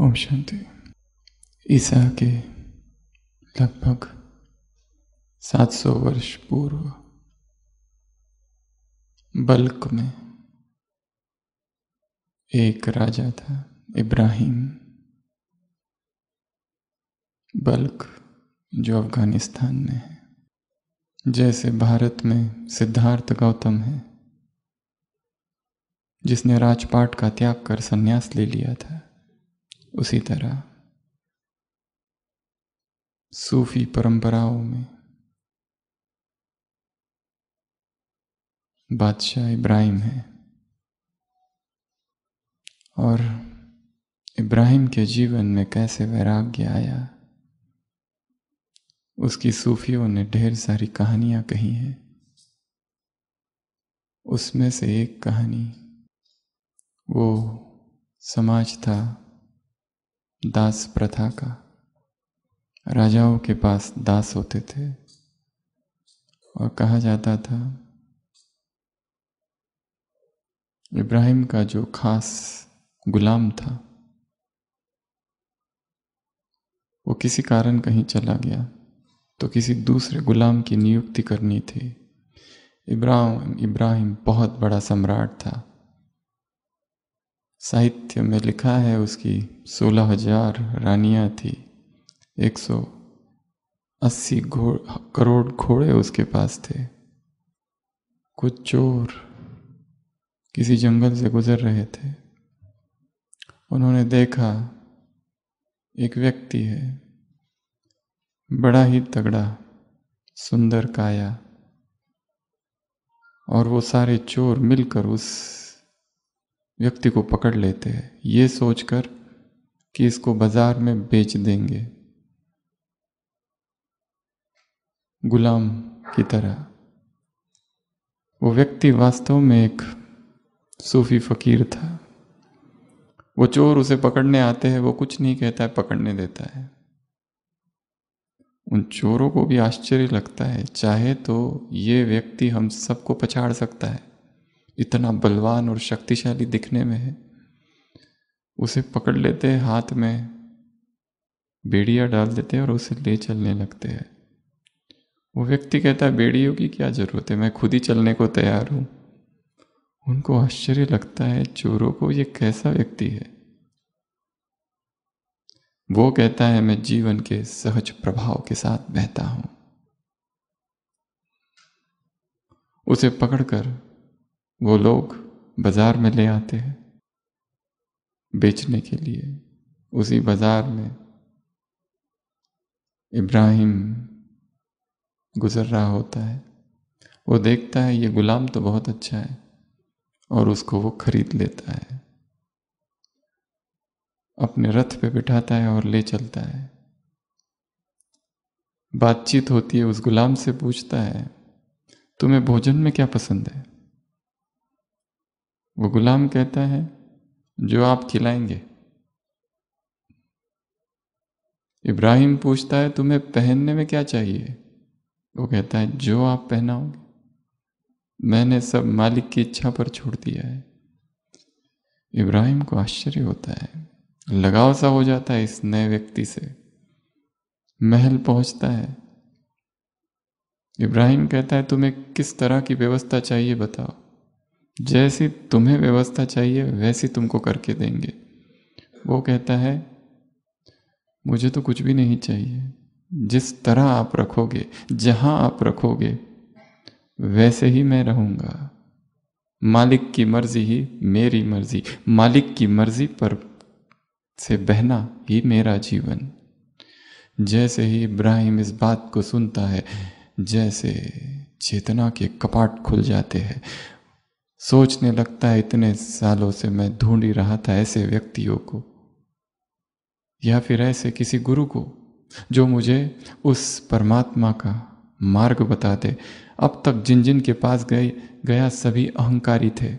ओम शांति ईसा के लगभग 700 वर्ष पूर्व बल्क में एक राजा था इब्राहिम बल्क जो अफगानिस्तान में है जैसे भारत में सिद्धार्थ गौतम है जिसने राजपाट का त्याग कर संन्यास ले लिया था उसी तरह सूफी परंपराओं में बादशाह इब्राहिम है और इब्राहिम के जीवन में कैसे वैराग्य आया उसकी सूफियों ने ढेर सारी कहानियां कही हैं उसमें से एक कहानी वो समाज था दास प्रथा का राजाओं के पास दास होते थे और कहा जाता था इब्राहिम का जो खास गुलाम था वो किसी कारण कहीं चला गया तो किसी दूसरे गुलाम की नियुक्ति करनी थी इब्राहिम इब्राहिम बहुत बड़ा सम्राट था साहित्य में लिखा है उसकी सोलह हजार रानियाँ थी एक सौ अस्सी घो करोड़ घोड़े उसके पास थे कुछ चोर किसी जंगल से गुजर रहे थे उन्होंने देखा एक व्यक्ति है बड़ा ही तगड़ा सुंदर काया और वो सारे चोर मिलकर उस व्यक्ति को पकड़ लेते हैं ये सोचकर कि इसको बाजार में बेच देंगे गुलाम की तरह वो व्यक्ति वास्तव में एक सूफी फकीर था वो चोर उसे पकड़ने आते हैं वो कुछ नहीं कहता है पकड़ने देता है उन चोरों को भी आश्चर्य लगता है चाहे तो ये व्यक्ति हम सबको पछाड़ सकता है इतना बलवान और शक्तिशाली दिखने में है उसे पकड़ लेते हैं हाथ में बेड़िया डाल देते हैं और उसे ले चलने लगते हैं वो व्यक्ति कहता है बेड़ियों की क्या ज़रूरत है मैं खुद ही चलने को तैयार हूँ उनको आश्चर्य लगता है चोरों को ये कैसा व्यक्ति है वो कहता है मैं जीवन के सहज प्रभाव के साथ बहता हूं उसे पकड़कर वो लोग बाज़ार में ले आते हैं बेचने के लिए उसी बाज़ार में इब्राहिम गुज़र रहा होता है वो देखता है ये गुलाम तो बहुत अच्छा है और उसको वो खरीद लेता है अपने रथ पे बिठाता है और ले चलता है बातचीत होती है उस गुलाम से पूछता है तुम्हें भोजन में क्या पसंद है वो गुलाम कहता है जो आप खिलाएंगे इब्राहिम पूछता है तुम्हें पहनने में क्या चाहिए वो कहता है जो आप पहनाओगे मैंने सब मालिक की इच्छा पर छोड़ दिया है इब्राहिम को आश्चर्य होता है लगाव सा हो जाता है इस नए व्यक्ति से महल पहुंचता है इब्राहिम कहता है तुम्हें किस तरह की व्यवस्था चाहिए बताओ जैसी तुम्हें व्यवस्था चाहिए वैसी तुमको करके देंगे वो कहता है मुझे तो कुछ भी नहीं चाहिए जिस तरह आप रखोगे जहां आप रखोगे वैसे ही मैं रहूंगा मालिक की मर्जी ही मेरी मर्जी मालिक की मर्जी पर से बहना ही मेरा जीवन जैसे ही इब्राहिम इस बात को सुनता है जैसे चेतना के कपाट खुल जाते हैं सोचने लगता है इतने सालों से मैं ढूंढ ही रहा था ऐसे व्यक्तियों को या फिर ऐसे किसी गुरु को जो मुझे उस परमात्मा का मार्ग बता दे अब तक जिन जिन के पास गए गया सभी अहंकारी थे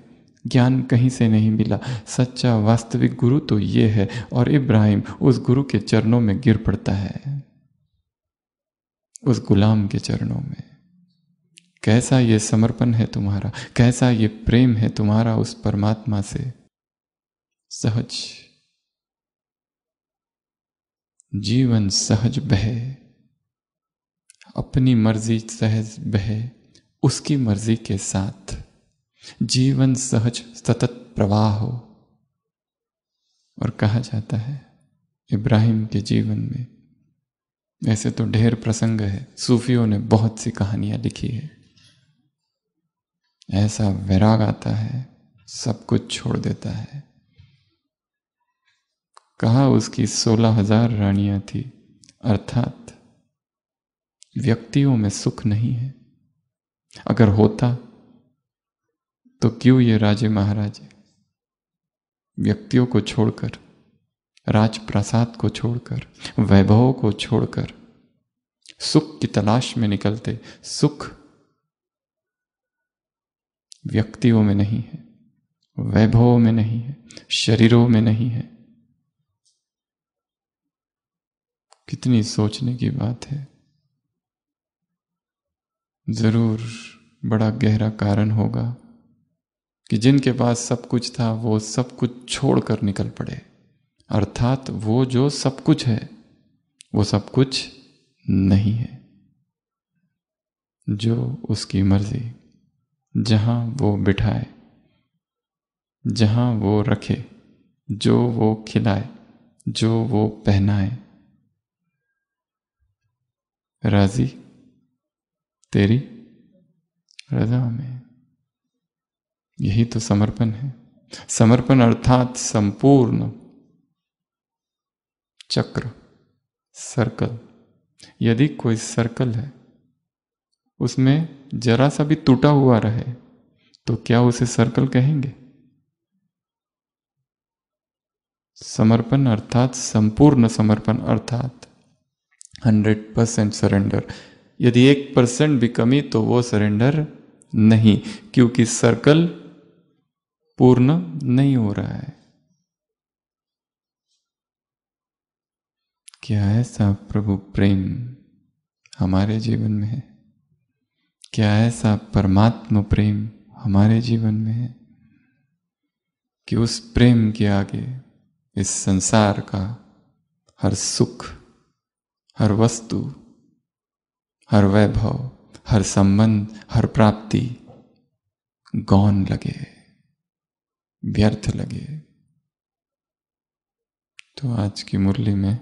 ज्ञान कहीं से नहीं मिला सच्चा वास्तविक गुरु तो ये है और इब्राहिम उस गुरु के चरणों में गिर पड़ता है उस गुलाम के चरणों में कैसा ये समर्पण है तुम्हारा कैसा ये प्रेम है तुम्हारा उस परमात्मा से सहज जीवन सहज बहे अपनी मर्जी सहज बहे उसकी मर्जी के साथ जीवन सहज सतत प्रवाह हो और कहा जाता है इब्राहिम के जीवन में ऐसे तो ढेर प्रसंग है सूफियों ने बहुत सी कहानियां लिखी है ऐसा वैराग आता है सब कुछ छोड़ देता है कहा उसकी सोलह हजार रानियां थी अर्थात व्यक्तियों में सुख नहीं है अगर होता तो क्यों ये राजे महाराजे व्यक्तियों को छोड़कर राजप्रसाद को छोड़कर वैभव को छोड़कर सुख की तलाश में निकलते सुख व्यक्तियों में नहीं है वैभवों में नहीं है शरीरों में नहीं है कितनी सोचने की बात है जरूर बड़ा गहरा कारण होगा कि जिनके पास सब कुछ था वो सब कुछ छोड़कर निकल पड़े अर्थात वो जो सब कुछ है वो सब कुछ नहीं है जो उसकी मर्जी जहाँ वो बिठाए जहाँ वो रखे जो वो खिलाए जो वो पहनाए राजी तेरी रजा में यही तो समर्पण है समर्पण अर्थात संपूर्ण चक्र सर्कल यदि कोई सर्कल है उसमें जरा सा भी टूटा हुआ रहे तो क्या उसे सर्कल कहेंगे समर्पण अर्थात संपूर्ण समर्पण अर्थात हंड्रेड परसेंट सरेंडर यदि एक परसेंट भी कमी तो वो सरेंडर नहीं क्योंकि सर्कल पूर्ण नहीं हो रहा है क्या है साहब प्रभु प्रेम हमारे जीवन में है क्या ऐसा परमात्म प्रेम हमारे जीवन में है कि उस प्रेम के आगे इस संसार का हर सुख हर वस्तु हर वैभव हर संबंध हर प्राप्ति गौन लगे व्यर्थ लगे तो आज की मुरली में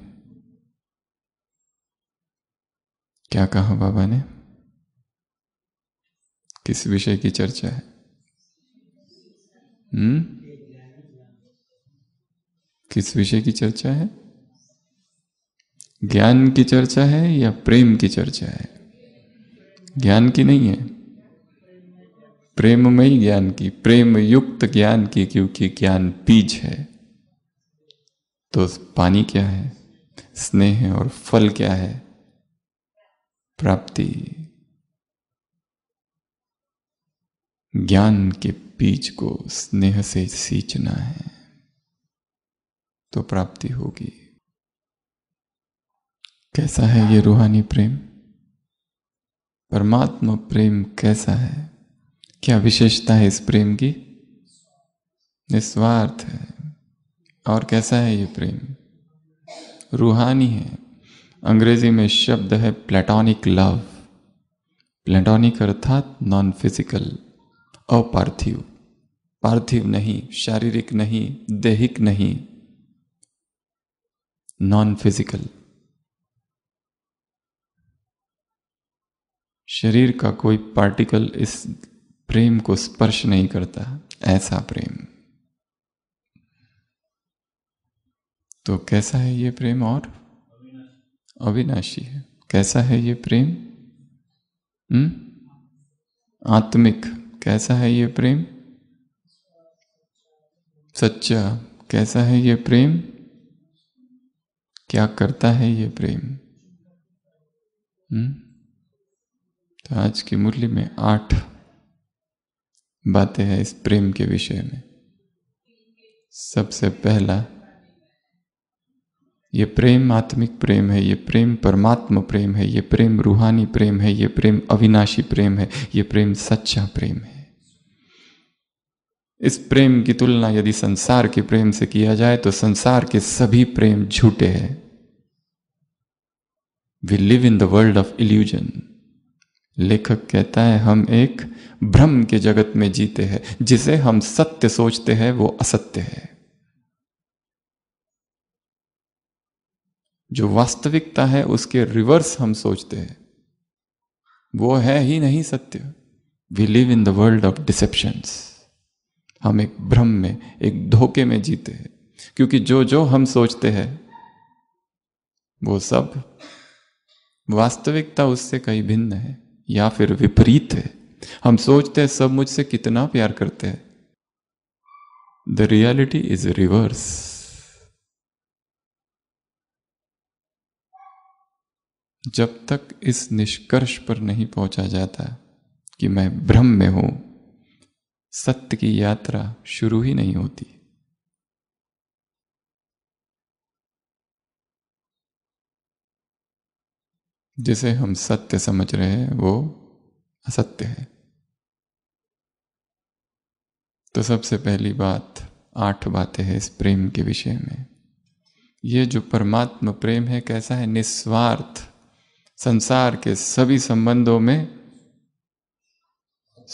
क्या कहा बाबा ने किस विषय की चर्चा है हम्म किस विषय की चर्चा है ज्ञान की चर्चा है या प्रेम की चर्चा है ज्ञान की नहीं है प्रेममयी ज्ञान की प्रेम युक्त ज्ञान की क्योंकि ज्ञान बीज है तो पानी क्या है स्नेह और फल क्या है प्राप्ति ज्ञान के बीज को स्नेह से सींचना है तो प्राप्ति होगी कैसा है ये रूहानी प्रेम परमात्मा प्रेम कैसा है क्या विशेषता है इस प्रेम की निस्वार्थ है और कैसा है ये प्रेम रूहानी है अंग्रेजी में शब्द है प्लेटोनिक लव प्लेटॉनिक अर्थात नॉन फिजिकल अपार्थिव पार्थिव नहीं शारीरिक नहीं देहिक नहीं नॉन फिजिकल शरीर का कोई पार्टिकल इस प्रेम को स्पर्श नहीं करता ऐसा प्रेम तो कैसा है ये प्रेम और अविनाशी है कैसा है ये प्रेम हम्म आत्मिक कैसा है ये प्रेम सच्चा कैसा है ये प्रेम क्या करता है ये प्रेम हुँ? हम्म? तो आज की मुरली में आठ बातें हैं इस प्रेम के विषय में सबसे पहला ये प्रेम आत्मिक प्रेम है ये प्रेम परमात्म प्रेम है ये प्रेम रूहानी प्रेम है ये प्रेम अविनाशी प्रेम है ये प्रेम सच्चा प्रेम है इस प्रेम की तुलना यदि संसार के प्रेम से किया जाए तो संसार के सभी प्रेम झूठे हैं we live in the world of illusion लेखक कहता है हम एक भ्रम के जगत में जीते हैं जिसे हम सत्य सोचते हैं वो असत्य है जो वास्तविकता है उसके रिवर्स हम सोचते हैं वो है ही नहीं सत्य we live in the world of deceptions हम एक भ्रम में एक धोखे में जीते हैं क्योंकि जो जो हम सोचते हैं वो सब वास्तविकता उससे कहीं भिन्न है या फिर विपरीत है हम सोचते हैं सब मुझसे कितना प्यार करते हैं द रियलिटी इज रिवर्स जब तक इस निष्कर्ष पर नहीं पहुंचा जाता कि मैं ब्रह्म में हूं सत्य की यात्रा शुरू ही नहीं होती जिसे हम सत्य समझ रहे हैं वो असत्य है तो सबसे पहली बात आठ बातें हैं इस प्रेम के विषय में ये जो परमात्मा प्रेम है कैसा है निस्वार्थ संसार के सभी संबंधों में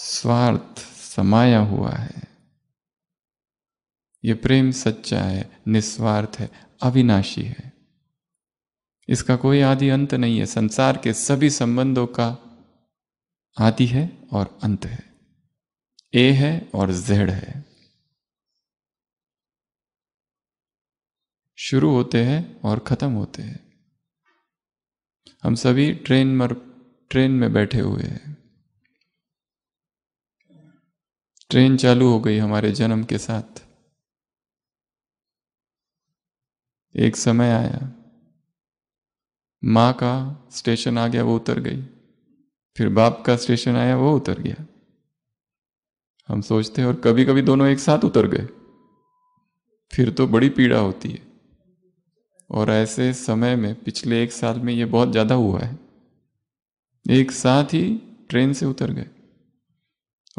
स्वार्थ समाया हुआ है ये प्रेम सच्चा है निस्वार्थ है अविनाशी है इसका कोई आदि अंत नहीं है संसार के सभी संबंधों का आदि है और अंत है ए है और जेड है शुरू होते हैं और खत्म होते हैं हम सभी ट्रेन मर ट्रेन में बैठे हुए हैं ट्रेन चालू हो गई हमारे जन्म के साथ एक समय आया माँ का स्टेशन आ गया वो उतर गई फिर बाप का स्टेशन आया वो उतर गया हम सोचते हैं और कभी कभी दोनों एक साथ उतर गए फिर तो बड़ी पीड़ा होती है और ऐसे समय में पिछले एक साल में ये बहुत ज़्यादा हुआ है एक साथ ही ट्रेन से उतर गए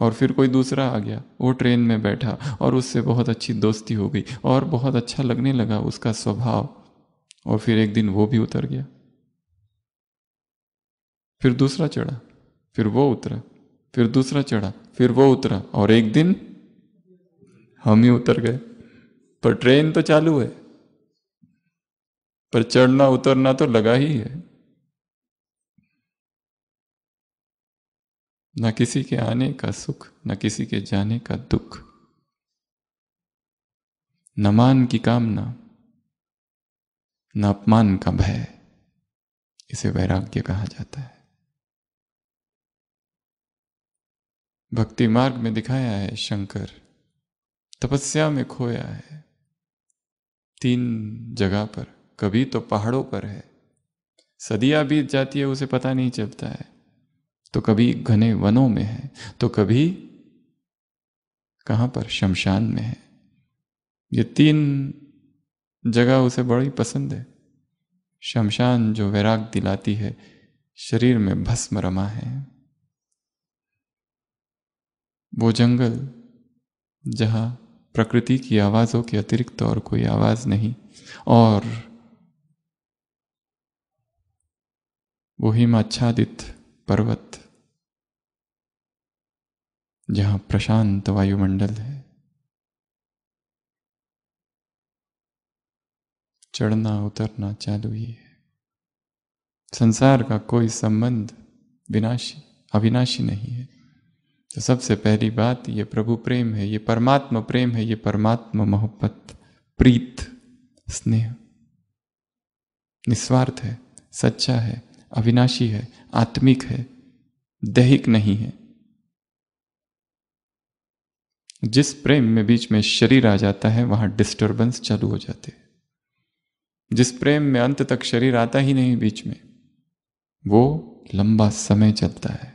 और फिर कोई दूसरा आ गया वो ट्रेन में बैठा और उससे बहुत अच्छी दोस्ती हो गई और बहुत अच्छा लगने लगा उसका स्वभाव और फिर एक दिन वो भी उतर गया फिर दूसरा चढ़ा फिर वो उतरा फिर दूसरा चढ़ा फिर वो उतरा और एक दिन हम ही उतर गए पर ट्रेन तो चालू है पर चढ़ना उतरना तो लगा ही है न किसी के आने का सुख न किसी के जाने का दुख न मान की कामना न अपमान का भय इसे वैराग्य कहा जाता है भक्ति मार्ग में दिखाया है शंकर तपस्या में खोया है तीन जगह पर कभी तो पहाड़ों पर है सदियां बीत जाती है उसे पता नहीं चलता है तो कभी घने वनों में है तो कभी कहां पर शमशान में है ये तीन जगह उसे बड़ी पसंद है शमशान जो वैराग दिलाती है शरीर में भस्म रमा है वो जंगल जहां प्रकृति की आवाज़ों के अतिरिक्त और कोई आवाज़ नहीं और वो हिमाच्छादित पर्वत जहां प्रशांत वायुमंडल है चढ़ना उतरना चालू ही है संसार का कोई संबंध विनाशी अविनाशी नहीं है तो सबसे पहली बात ये प्रभु प्रेम है ये परमात्मा प्रेम है ये परमात्मा मोहब्बत प्रीत स्नेह निस्वार्थ है सच्चा है अविनाशी है आत्मिक है दैहिक नहीं है जिस प्रेम में बीच में शरीर आ जाता है वहां डिस्टर्बेंस चालू हो जाते हैं जिस प्रेम में अंत तक शरीर आता ही नहीं बीच में वो लंबा समय चलता है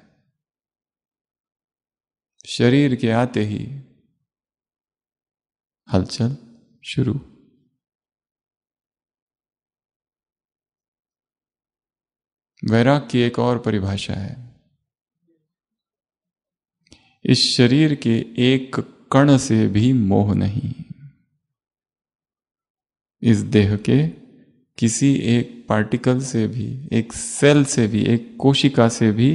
शरीर के आते ही हलचल शुरू वैराग की एक और परिभाषा है इस शरीर के एक कण से भी मोह नहीं इस देह के किसी एक पार्टिकल से भी एक सेल से भी एक कोशिका से भी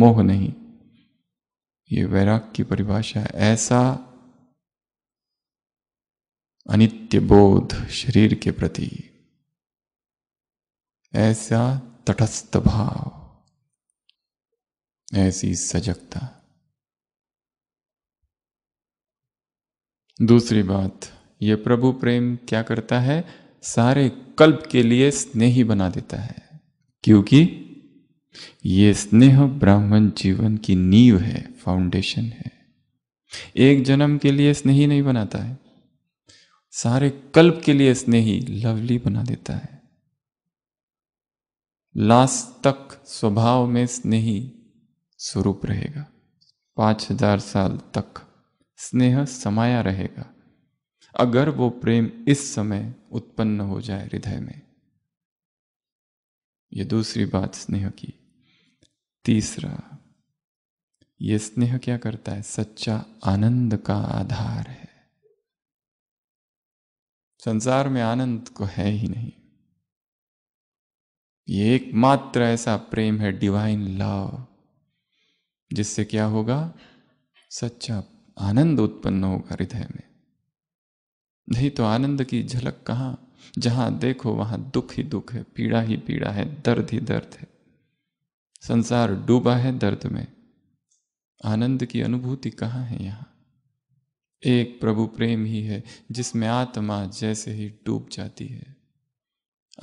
मोह नहीं ये वैराग की परिभाषा है ऐसा अनित्य बोध शरीर के प्रति ऐसा तटस्थ भाव ऐसी सजगता दूसरी बात यह प्रभु प्रेम क्या करता है सारे कल्प के लिए स्नेही बना देता है क्योंकि यह स्नेह ब्राह्मण जीवन की नींव है फाउंडेशन है एक जन्म के लिए स्नेही नहीं बनाता है सारे कल्प के लिए स्नेही लवली बना देता है लास्ट तक स्वभाव में स्नेही स्वरूप रहेगा पांच हजार साल तक स्नेह समाया रहेगा अगर वो प्रेम इस समय उत्पन्न हो जाए हृदय में ये दूसरी बात स्नेह की तीसरा ये स्नेह क्या करता है सच्चा आनंद का आधार है संसार में आनंद को तो है ही नहीं ये एकमात्र ऐसा प्रेम है डिवाइन लव जिससे क्या होगा सच्चा आनंद उत्पन्न होगा हृदय में नहीं तो आनंद की झलक कहाँ जहां देखो वहां दुख ही दुख है पीड़ा ही पीड़ा है दर्द ही दर्द है संसार डूबा है दर्द में आनंद की अनुभूति कहाँ है यहाँ एक प्रभु प्रेम ही है जिसमें आत्मा जैसे ही डूब जाती है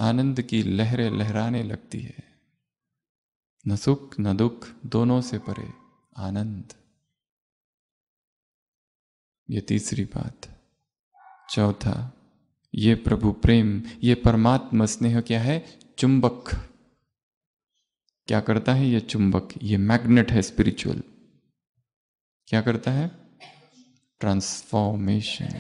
आनंद की लहरें लहराने लगती है न सुख न दुख दोनों से परे आनंद ये तीसरी बात चौथा ये प्रभु प्रेम ये परमात्म स्नेह क्या है चुंबक क्या करता है यह चुंबक ये मैग्नेट है स्पिरिचुअल क्या करता है ट्रांसफॉर्मेशन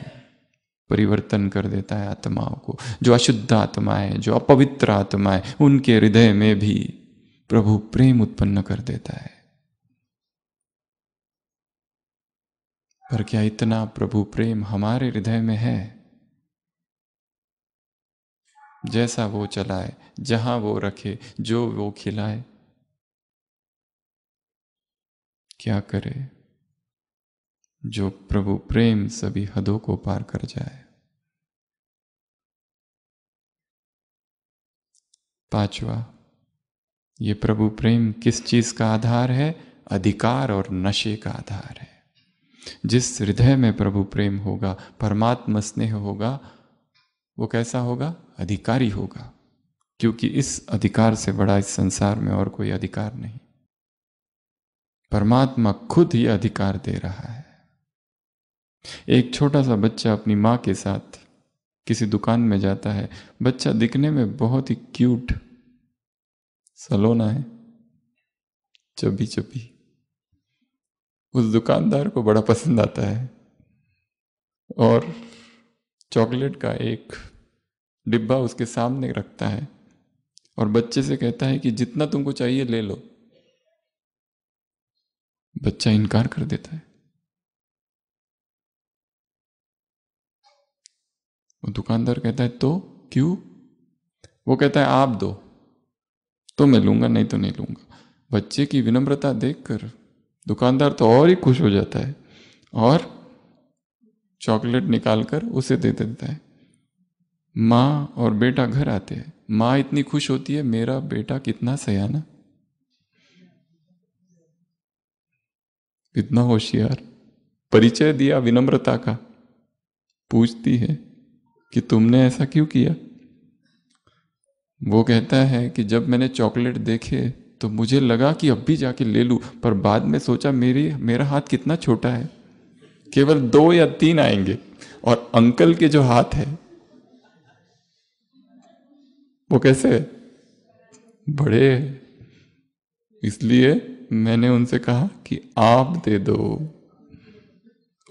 परिवर्तन कर देता है आत्माओं को जो अशुद्ध आत्मा है जो अपवित्र आत्मा है उनके हृदय में भी प्रभु प्रेम उत्पन्न कर देता है पर क्या इतना प्रभु प्रेम हमारे हृदय में है जैसा वो चलाए जहां वो रखे जो वो खिलाए क्या करे जो प्रभु प्रेम सभी हदों को पार कर जाए पांचवा ये प्रभु प्रेम किस चीज का आधार है अधिकार और नशे का आधार है जिस हृदय में प्रभु प्रेम होगा परमात्मा स्नेह होगा वो कैसा होगा अधिकारी होगा क्योंकि इस अधिकार से बड़ा इस संसार में और कोई अधिकार नहीं परमात्मा खुद ही अधिकार दे रहा है एक छोटा सा बच्चा अपनी माँ के साथ किसी दुकान में जाता है बच्चा दिखने में बहुत ही क्यूट सलोना है चबी चबी उस दुकानदार को बड़ा पसंद आता है और चॉकलेट का एक डिब्बा उसके सामने रखता है और बच्चे से कहता है कि जितना तुमको चाहिए ले लो बच्चा इनकार कर देता है वो दुकानदार कहता है तो क्यों वो कहता है आप दो तो मैं लूंगा नहीं तो नहीं लूंगा बच्चे की विनम्रता देखकर दुकानदार तो और ही खुश हो जाता है और चॉकलेट निकालकर उसे दे देता है माँ और बेटा घर आते हैं माँ इतनी खुश होती है मेरा बेटा कितना सयाना कितना होशियार परिचय दिया विनम्रता का पूछती है कि तुमने ऐसा क्यों किया वो कहता है कि जब मैंने चॉकलेट देखे तो मुझे लगा कि अब भी जाके ले लूँ पर बाद में सोचा मेरी मेरा हाथ कितना छोटा है केवल दो या तीन आएंगे और अंकल के जो हाथ है वो कैसे है? बड़े इसलिए मैंने उनसे कहा कि आप दे दो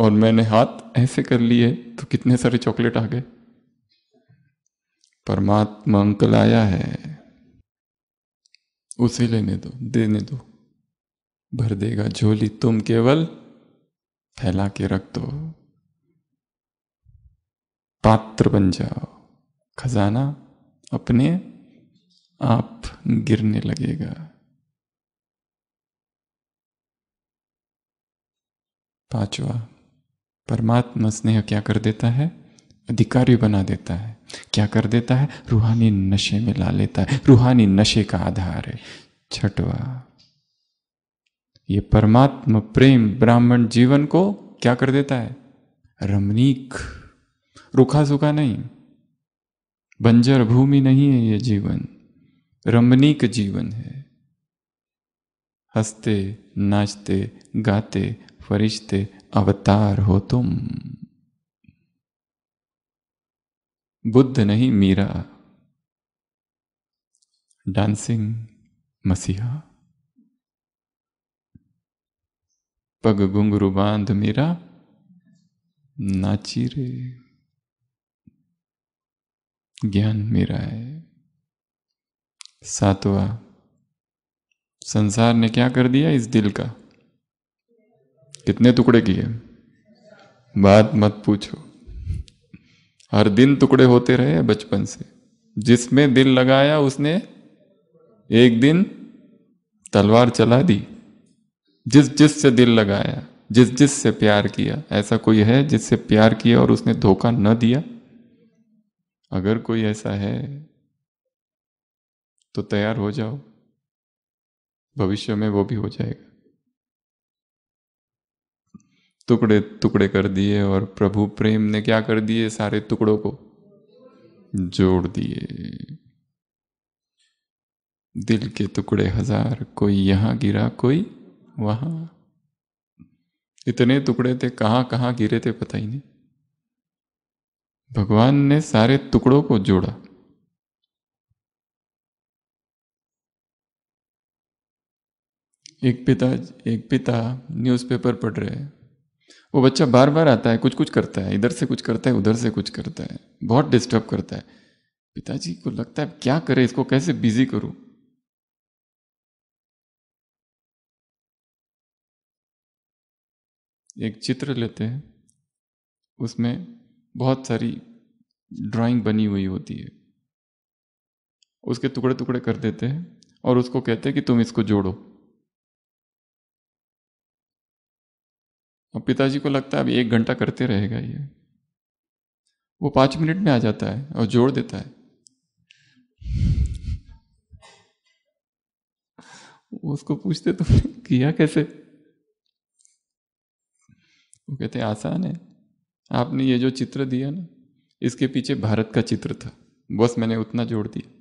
और मैंने हाथ ऐसे कर लिए तो कितने सारे चॉकलेट आ गए परमात्मा अंकल आया है उसे लेने दो देने दो भर देगा झोली तुम केवल फैला के रख दो पात्र बन जाओ खजाना अपने आप गिरने लगेगा पांचवा परमात्मा स्नेह क्या कर देता है अधिकारी बना देता है क्या कर देता है रूहानी नशे में ला लेता है रूहानी नशे का आधार है छठवा ये परमात्म प्रेम ब्राह्मण जीवन को क्या कर देता है रमणीक रुखा सुखा नहीं बंजर भूमि नहीं है ये जीवन रमणीक जीवन है हंसते नाचते गाते फरिश्ते अवतार हो तुम बुद्ध नहीं मीरा डांसिंग मसीहा पग गुंगरू बांध मेरा नाची रे ज्ञान मेरा है सातवा संसार ने क्या कर दिया इस दिल का कितने टुकड़े किए बात मत पूछो हर दिन टुकड़े होते रहे बचपन से जिसमें दिल लगाया उसने एक दिन तलवार चला दी जिस जिस से दिल लगाया जिस जिस से प्यार किया ऐसा कोई है जिससे प्यार किया और उसने धोखा न दिया अगर कोई ऐसा है तो तैयार हो जाओ भविष्य में वो भी हो जाएगा टुकड़े टुकड़े कर दिए और प्रभु प्रेम ने क्या कर दिए सारे टुकड़ों को जोड़ दिए दिल के टुकड़े हजार कोई यहां गिरा कोई वहां इतने टुकड़े थे कहां कहां गिरे थे पता ही नहीं भगवान ने सारे टुकड़ों को जोड़ा एक पिता एक पिता न्यूज़पेपर पढ़ रहे हैं वो बच्चा बार बार आता है कुछ कुछ करता है इधर से कुछ करता है उधर से कुछ करता है बहुत डिस्टर्ब करता है पिताजी को लगता है क्या करे इसको कैसे बिजी करूं एक चित्र लेते हैं उसमें बहुत सारी ड्राइंग बनी हुई होती है उसके टुकड़े टुकड़े कर देते हैं और उसको कहते हैं कि तुम इसको जोड़ो अब पिताजी को लगता है अब एक घंटा करते रहेगा ये वो पांच मिनट में आ जाता है और जोड़ देता है उसको पूछते तुमने किया कैसे वो कहते आसान है आपने ये जो चित्र दिया ना इसके पीछे भारत का चित्र था बस मैंने उतना जोड़ दिया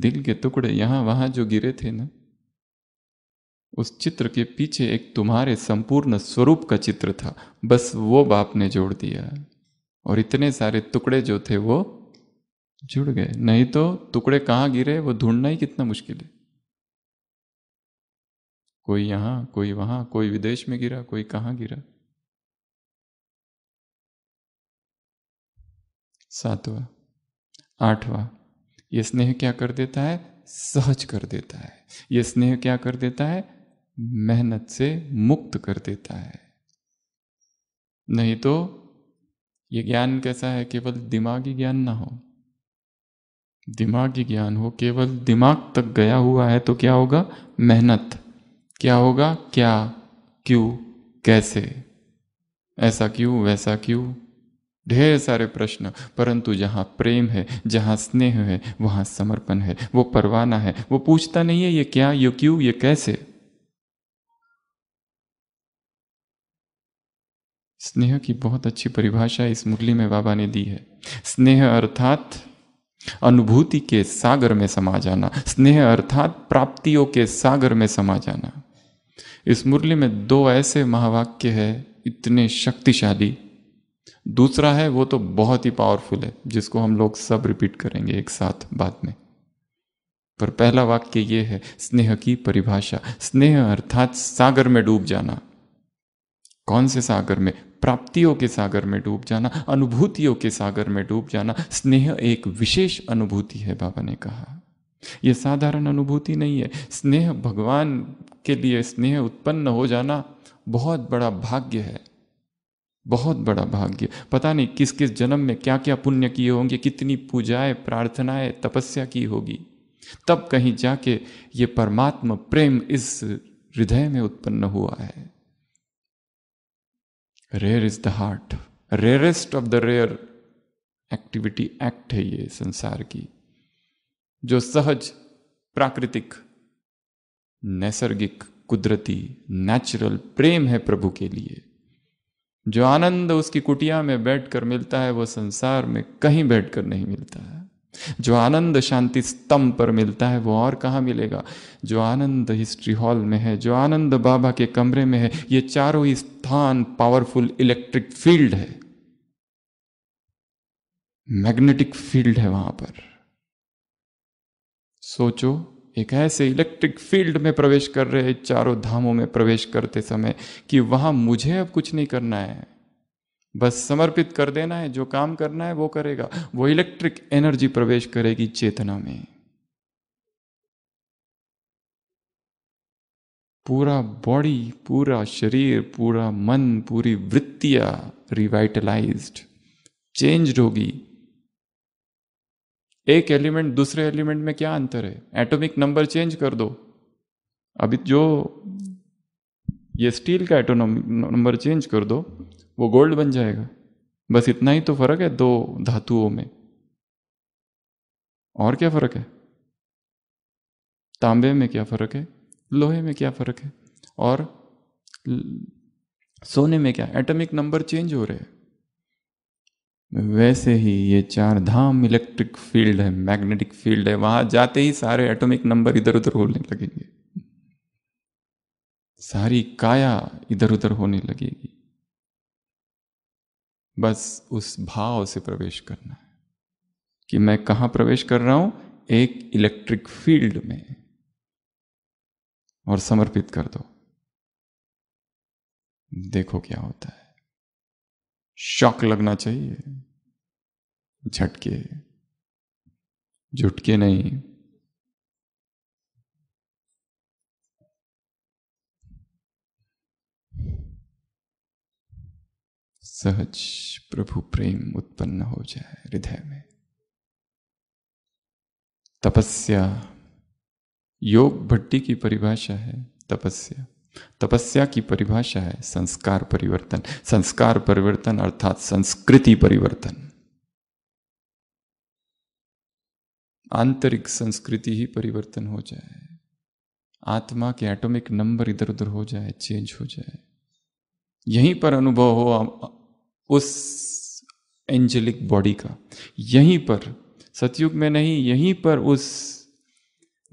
दिल के टुकड़े यहां वहां जो गिरे थे ना उस चित्र के पीछे एक तुम्हारे संपूर्ण स्वरूप का चित्र था बस वो बाप ने जोड़ दिया और इतने सारे टुकड़े जो थे वो जुड़ गए नहीं तो टुकड़े कहाँ गिरे वो ढूंढना ही कितना मुश्किल है कोई यहां कोई वहां कोई विदेश में गिरा कोई कहाँ गिरा सातवा आठवा ये स्नेह क्या कर देता है सहज कर देता है ये स्नेह क्या कर देता है मेहनत से मुक्त कर देता है नहीं तो ये ज्ञान कैसा है केवल दिमागी ज्ञान ना हो दिमागी ज्ञान हो केवल दिमाग तक गया हुआ है तो क्या होगा मेहनत क्या होगा क्या क्यों कैसे ऐसा क्यों वैसा क्यों ढेर सारे प्रश्न परंतु जहां प्रेम है जहां स्नेह है वहां समर्पण है वो परवाना है वो पूछता नहीं है ये क्या ये क्यों ये कैसे स्नेह की बहुत अच्छी परिभाषा इस मुरली में बाबा ने दी है स्नेह अर्थात अनुभूति के सागर में समा जाना स्नेह अर्थात प्राप्तियों के सागर में समा जाना इस मुरली में दो ऐसे महावाक्य है इतने शक्तिशाली दूसरा है वो तो बहुत ही पावरफुल है जिसको हम लोग सब रिपीट करेंगे एक साथ बाद में पर पहला वाक्य ये है स्नेह की परिभाषा स्नेह अर्थात सागर में डूब जाना कौन से सागर में प्राप्तियों के सागर में डूब जाना अनुभूतियों के सागर में डूब जाना स्नेह एक विशेष अनुभूति है बाबा ने कहा यह साधारण अनुभूति नहीं है स्नेह भगवान के लिए स्नेह उत्पन्न हो जाना बहुत बड़ा भाग्य है बहुत बड़ा भाग्य पता नहीं किस किस जन्म में क्या क्या पुण्य किए होंगे कितनी पूजाएं प्रार्थनाएं तपस्या की होगी तब कहीं जाके ये परमात्मा प्रेम इस हृदय में उत्पन्न हुआ है rare is the heart rarest of the rare activity act है ये संसार की जो सहज प्राकृतिक नैसर्गिक कुदरती नेचुरल प्रेम है प्रभु के लिए जो आनंद उसकी कुटिया में बैठकर मिलता है वो संसार में कहीं बैठकर नहीं मिलता है जो आनंद शांति स्तंभ पर मिलता है वो और कहाँ मिलेगा जो आनंद हिस्ट्री हॉल में है जो आनंद बाबा के कमरे में है ये चारों ही स्थान पावरफुल इलेक्ट्रिक फील्ड है मैग्नेटिक फील्ड है वहां पर सोचो एक ऐसे इलेक्ट्रिक फील्ड में प्रवेश कर रहे चारों धामों में प्रवेश करते समय कि वहां मुझे अब कुछ नहीं करना है बस समर्पित कर देना है जो काम करना है वो करेगा वो इलेक्ट्रिक एनर्जी प्रवेश करेगी चेतना में पूरा बॉडी पूरा शरीर पूरा मन पूरी वृत्तियां रिवाइटलाइज्ड चेंज्ड होगी एक एलिमेंट दूसरे एलिमेंट में क्या अंतर है एटॉमिक नंबर चेंज कर दो अभी जो ये स्टील का एटोनॉमिक नंबर चेंज कर दो वो गोल्ड बन जाएगा बस इतना ही तो फर्क है दो धातुओं में और क्या फर्क है तांबे में क्या फर्क है लोहे में क्या फर्क है और सोने में क्या एटॉमिक नंबर चेंज हो रहे हैं वैसे ही ये चार धाम इलेक्ट्रिक फील्ड है मैग्नेटिक फील्ड है वहां जाते ही सारे एटॉमिक नंबर इधर उधर होने लगेंगे सारी काया इधर उधर होने लगेगी बस उस भाव से प्रवेश करना है कि मैं कहाँ प्रवेश कर रहा हूं एक इलेक्ट्रिक फील्ड में और समर्पित कर दो देखो क्या होता है शॉक लगना चाहिए झटके झुटके नहीं सहज प्रभु प्रेम उत्पन्न हो जाए हृदय में तपस्या योग भट्टी की परिभाषा है तपस्या तपस्या की परिभाषा है संस्कार परिवर्तन संस्कार परिवर्तन अर्थात संस्कृति परिवर्तन आंतरिक संस्कृति ही परिवर्तन हो जाए आत्मा के एटॉमिक नंबर इधर उधर हो जाए चेंज हो जाए यहीं पर अनुभव हो उस एंजेलिक बॉडी का यहीं पर सतयुग में नहीं यहीं पर उस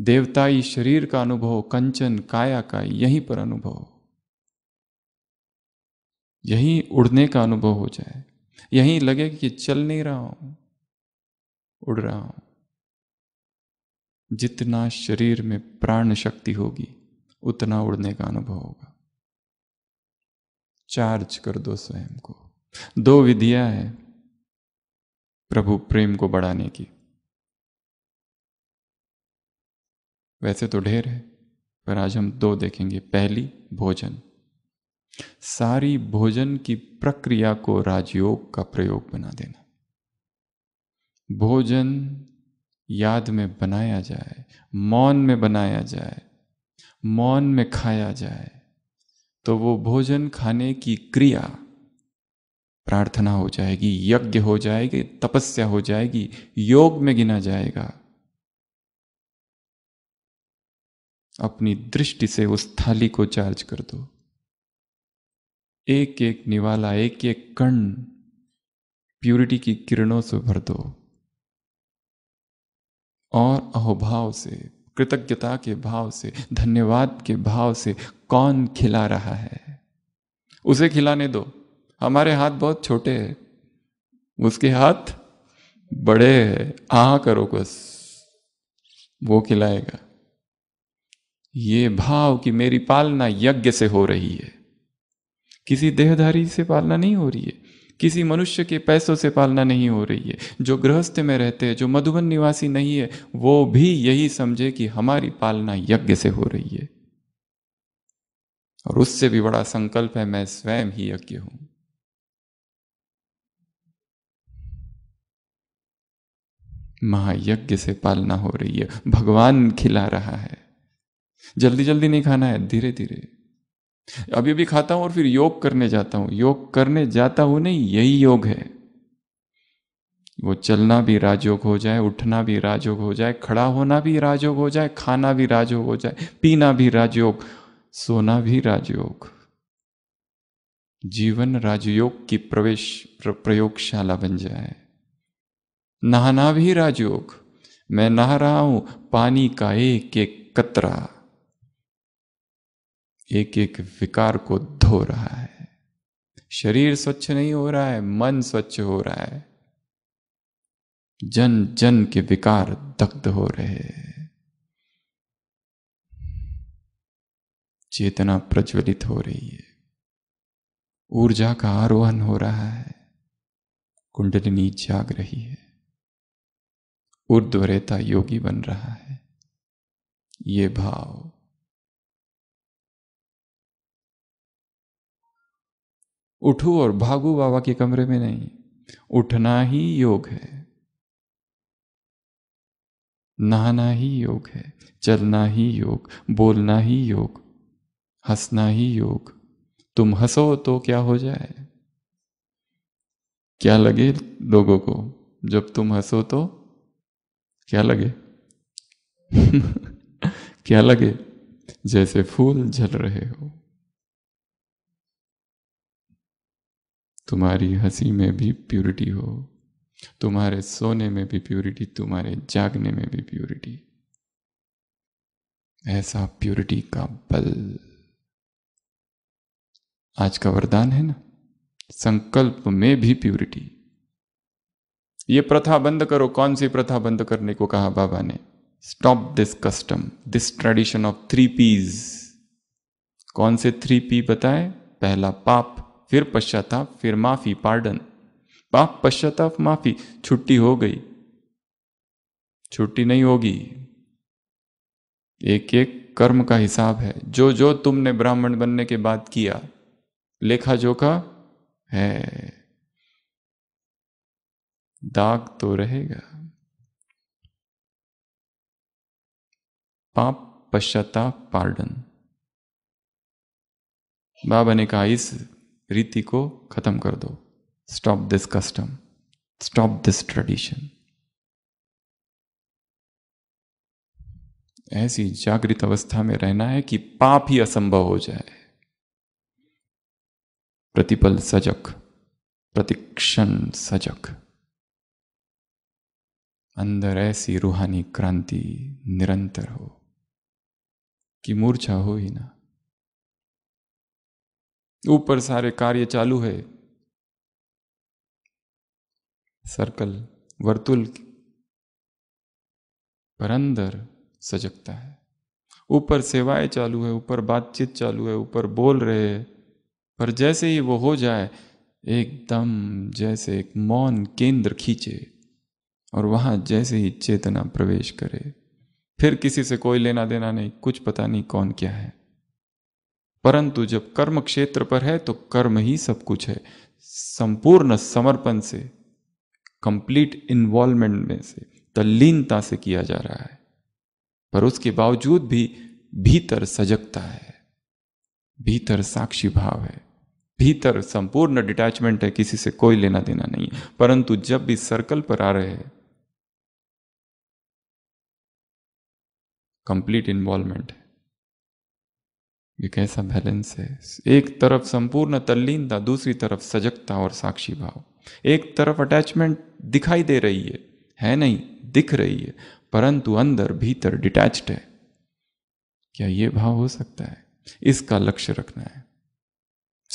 देवताई शरीर का अनुभव कंचन काया का यहीं पर अनुभव यहीं उड़ने का अनुभव हो जाए यहीं लगे कि चल नहीं रहा हूं उड़ रहा हूं जितना शरीर में प्राण शक्ति होगी उतना उड़ने का अनुभव होगा चार्ज कर दो स्वयं को दो विधियां हैं प्रभु प्रेम को बढ़ाने की वैसे तो ढेर है पर आज हम दो देखेंगे पहली भोजन सारी भोजन की प्रक्रिया को राजयोग का प्रयोग बना देना भोजन याद में बनाया जाए मौन में बनाया जाए मौन में खाया जाए तो वो भोजन खाने की क्रिया प्रार्थना हो जाएगी यज्ञ हो जाएगी तपस्या हो जाएगी योग में गिना जाएगा अपनी दृष्टि से उस थाली को चार्ज कर दो एक एक निवाला एक एक कण प्यूरिटी की किरणों से भर दो और अहोभाव से कृतज्ञता के भाव से धन्यवाद के भाव से कौन खिला रहा है उसे खिलाने दो हमारे हाथ बहुत छोटे हैं उसके हाथ बड़े हैं आ करो बस वो खिलाएगा ये भाव कि मेरी पालना यज्ञ से हो रही है किसी देहधारी से पालना नहीं हो रही है किसी मनुष्य के पैसों से पालना नहीं हो रही है जो गृहस्थ में रहते हैं जो मधुबन निवासी नहीं है वो भी यही समझे कि हमारी पालना यज्ञ से हो रही है और उससे भी बड़ा संकल्प है मैं स्वयं ही यज्ञ हूं महायज्ञ से पालना हो रही है भगवान खिला रहा है जल्दी जल्दी नहीं खाना है धीरे धीरे अभी अभी खाता हूं और फिर योग करने जाता हूं योग करने जाता हूं नहीं यही योग है वो चलना भी राजयोग हो जाए उठना भी राजयोग हो जाए खड़ा होना भी राजयोग हो जाए खाना भी राजयोग हो जाए पीना भी राजयोग सोना भी राजयोग जीवन राजयोग की प्रवेश प्र, प्रयोगशाला बन जाए नहाना भी राजयोग मैं नहा रहा हूं पानी का एक एक कतरा एक एक विकार को धो रहा है शरीर स्वच्छ नहीं हो रहा है मन स्वच्छ हो रहा है जन जन के विकार दग्ध हो रहे हैं चेतना प्रज्वलित हो रही है ऊर्जा का आरोहण हो रहा है कुंडलिनी जाग रही है ऊर्ध्वरेता योगी बन रहा है ये भाव उठो और भागो बाबा के कमरे में नहीं उठना ही योग है नहाना ही योग है चलना ही योग बोलना ही योग हंसना ही योग तुम हंसो तो क्या हो जाए क्या लगे लोगों को जब तुम हंसो तो क्या लगे क्या लगे जैसे फूल झल रहे हो तुम्हारी हंसी में भी प्यूरिटी हो तुम्हारे सोने में भी प्यूरिटी तुम्हारे जागने में भी प्यूरिटी ऐसा प्यूरिटी का बल आज का वरदान है ना संकल्प में भी प्यूरिटी ये प्रथा बंद करो कौन सी प्रथा बंद करने को कहा बाबा ने stop this custom this tradition of three P's कौन से थ्री पी बताए पहला पाप फिर पश्चाताप फिर माफी पार्डन पाप पश्चाताप माफी छुट्टी हो गई छुट्टी नहीं होगी एक एक कर्म का हिसाब है जो जो तुमने ब्राह्मण बनने के बाद किया लेखा जोखा है दाग तो रहेगा पाप पश्चाताप पार्डन बाबा ने कहा इस रीति को खत्म कर दो stop this custom stop this tradition ऐसी जागृत अवस्था में रहना है कि पाप ही असंभव हो जाए प्रतिपल सजग प्रतिक्षण सजग अंदर ऐसी रूहानी क्रांति निरंतर हो कि मूर्छा हो ही ना ऊपर सारे कार्य चालू है सर्कल वर्तुल पर अंदर सजगता है ऊपर सेवाएं चालू है ऊपर बातचीत चालू है ऊपर बोल रहे हैं पर जैसे ही वो हो जाए एकदम जैसे एक मौन केंद्र खींचे और वहां जैसे ही चेतना प्रवेश करे फिर किसी से कोई लेना देना नहीं कुछ पता नहीं कौन क्या है परंतु जब कर्म क्षेत्र पर है तो कर्म ही सब कुछ है संपूर्ण समर्पण से कंप्लीट इन्वॉल्वमेंट में से तल्लीनता से किया जा रहा है पर उसके बावजूद भी भीतर सजगता है भीतर साक्षी भाव है भीतर संपूर्ण डिटैचमेंट है किसी से कोई लेना देना नहीं परंतु जब भी सर्कल पर आ रहे हैं कंप्लीट इन्वॉल्वमेंट है ये कैसा बैलेंस है एक तरफ संपूर्ण तल्लीनता दूसरी तरफ सजगता और साक्षी भाव एक तरफ अटैचमेंट दिखाई दे रही है है नहीं दिख रही है परंतु अंदर भीतर डिटैच्ड है क्या ये भाव हो सकता है इसका लक्ष्य रखना है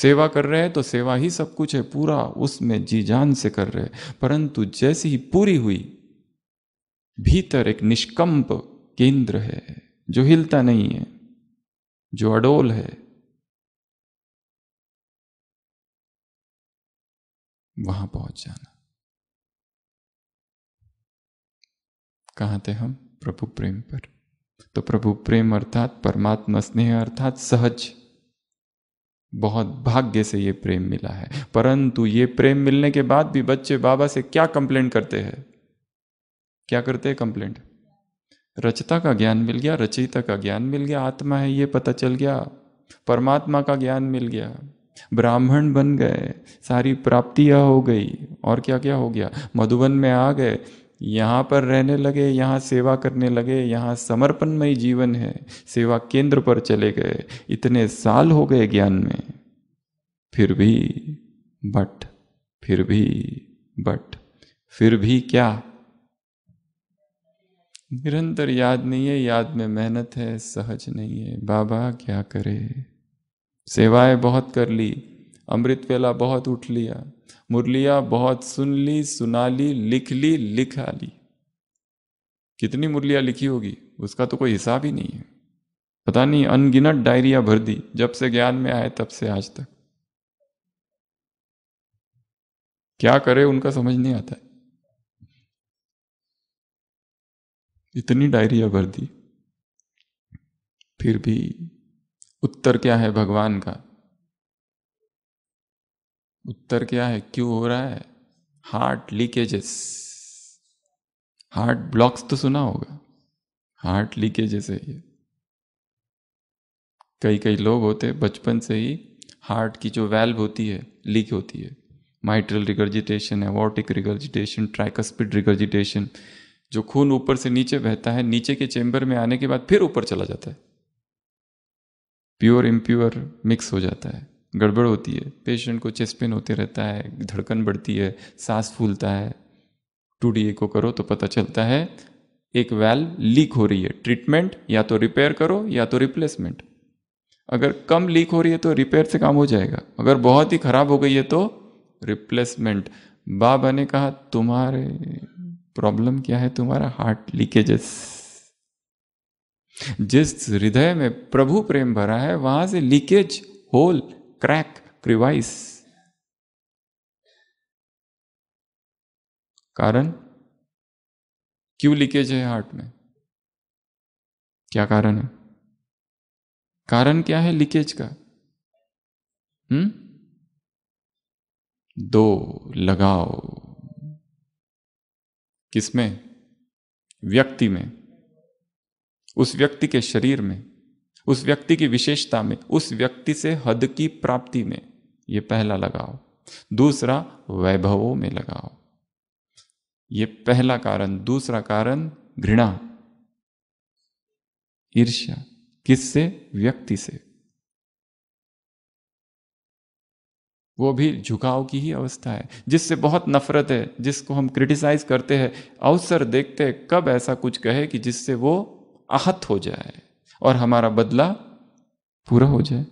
सेवा कर रहे हैं तो सेवा ही सब कुछ है पूरा उसमें जी जान से कर रहे हैं परंतु जैसी ही पूरी हुई भीतर एक निष्कंप केंद्र है जो हिलता नहीं है जो अडोल है वहां पहुंच जाना कहा थे हम प्रभु प्रेम पर तो प्रभु प्रेम अर्थात परमात्मा स्नेह अर्थात सहज बहुत भाग्य से ये प्रेम मिला है परंतु ये प्रेम मिलने के बाद भी बच्चे बाबा से क्या कंप्लेंट करते हैं क्या करते हैं कंप्लेंट रचता का ज्ञान मिल गया रचयिता का ज्ञान मिल गया आत्मा है ये पता चल गया परमात्मा का ज्ञान मिल गया ब्राह्मण बन गए सारी प्राप्तियाँ हो गई और क्या क्या हो गया मधुबन में आ गए यहाँ पर रहने लगे यहाँ सेवा करने लगे यहाँ समर्पणमय जीवन है सेवा केंद्र पर चले गए इतने साल हो गए ज्ञान में फिर भी बट फिर भी बट फिर भी क्या निरंतर याद नहीं है याद में मेहनत है सहज नहीं है बाबा क्या करे सेवाएं बहुत कर ली अमृत वेला बहुत उठ लिया मुरलिया बहुत सुन ली सुना ली लिख ली लिखा ली कितनी मुरलिया लिखी होगी उसका तो कोई हिसाब ही नहीं है पता नहीं अनगिनत डायरिया भर दी जब से ज्ञान में आए तब से आज तक क्या करे उनका समझ नहीं आता है इतनी डायरिया भर दी फिर भी उत्तर क्या है भगवान का उत्तर क्या है क्यों हो रहा है हार्ट लीकेजेस हार्ट ब्लॉक्स तो सुना होगा हार्ट लीकेजेस है ये कई कई लोग होते बचपन से ही हार्ट की जो वेल्व होती है लीक होती है mitral regurgitation aortic regurgitation tricuspid regurgitation जो खून ऊपर से नीचे बहता है नीचे के चेंबर में आने के बाद फिर ऊपर चला जाता है प्योर इम्प्योर मिक्स हो जाता है गड़बड़ होती है पेशेंट को चेस्ट पेन होते रहता है धड़कन बढ़ती है सांस फूलता है टू डी को करो तो पता चलता है एक वैल्व लीक हो रही है ट्रीटमेंट या तो रिपेयर करो या तो रिप्लेसमेंट अगर कम लीक हो रही है तो रिपेयर से काम हो जाएगा अगर बहुत ही खराब हो गई है तो रिप्लेसमेंट बाबा ने कहा तुम्हारे प्रॉब्लम क्या है तुम्हारा हार्ट लीकेजेस जिस हृदय में प्रभु प्रेम भरा है वहां से लीकेज होल क्रैक क्रिवाइस कारण क्यों लीकेज है हार्ट में क्या कारण है कारण क्या है लीकेज का हम्म दो लगाओ किसमें व्यक्ति में उस व्यक्ति के शरीर में उस व्यक्ति की विशेषता में उस व्यक्ति से हद की प्राप्ति में ये पहला लगाओ दूसरा वैभवों में लगाओ ये पहला कारण दूसरा कारण घृणा ईर्ष्या किससे व्यक्ति से वो भी झुकाव की ही अवस्था है जिससे बहुत नफरत है जिसको हम क्रिटिसाइज करते हैं अवसर देखते हैं कब ऐसा कुछ कहे कि जिससे वो आहत हो जाए और हमारा बदला पूरा हो जाए